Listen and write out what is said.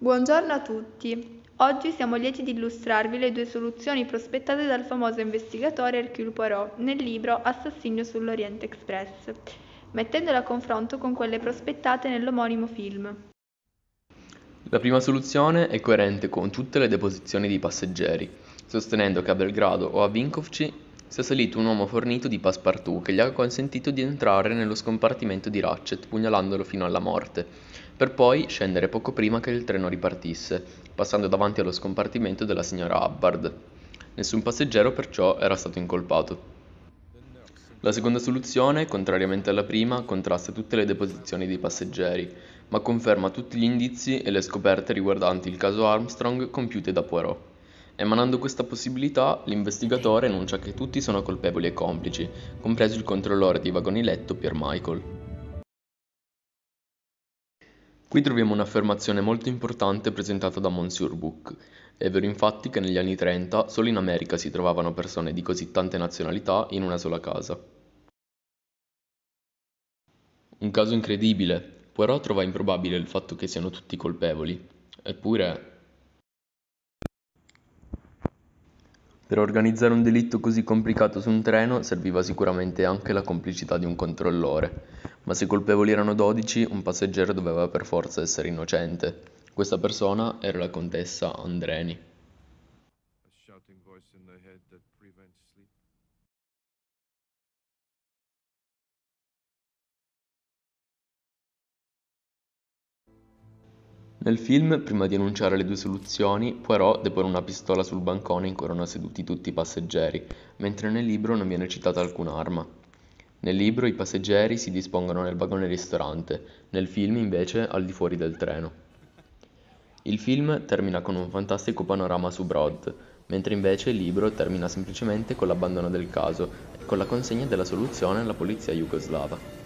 Buongiorno a tutti. Oggi siamo lieti di illustrarvi le due soluzioni prospettate dal famoso investigatore Hercule Poirot nel libro Assassino sull'Oriente Express, mettendole a confronto con quelle prospettate nell'omonimo film. La prima soluzione è coerente con tutte le deposizioni di passeggeri, sostenendo che a Belgrado o a Vinkovci si è salito un uomo fornito di passepartout che gli ha consentito di entrare nello scompartimento di ratchet pugnalandolo fino alla morte per poi scendere poco prima che il treno ripartisse passando davanti allo scompartimento della signora hubbard nessun passeggero perciò era stato incolpato la seconda soluzione, contrariamente alla prima, contrasta tutte le deposizioni dei passeggeri, ma conferma tutti gli indizi e le scoperte riguardanti il caso Armstrong compiute da Poirot. Emanando questa possibilità, l'investigatore enuncia che tutti sono colpevoli e complici, compreso il controllore dei vagoni letto Pier Michael. Qui troviamo un'affermazione molto importante presentata da Monsieur Book. È vero infatti che negli anni 30 solo in America si trovavano persone di così tante nazionalità in una sola casa. Un caso incredibile. però trova improbabile il fatto che siano tutti colpevoli. Eppure, Per organizzare un delitto così complicato su un treno serviva sicuramente anche la complicità di un controllore, ma se i colpevoli erano dodici, un passeggero doveva per forza essere innocente. Questa persona era la contessa Andreni. A Nel film, prima di annunciare le due soluzioni, Poirot depone una pistola sul bancone in cui erano seduti tutti i passeggeri, mentre nel libro non viene citata alcuna arma. Nel libro i passeggeri si dispongono nel vagone ristorante, nel film invece al di fuori del treno. Il film termina con un fantastico panorama su Broad, mentre invece il libro termina semplicemente con l'abbandono del caso e con la consegna della soluzione alla polizia jugoslava.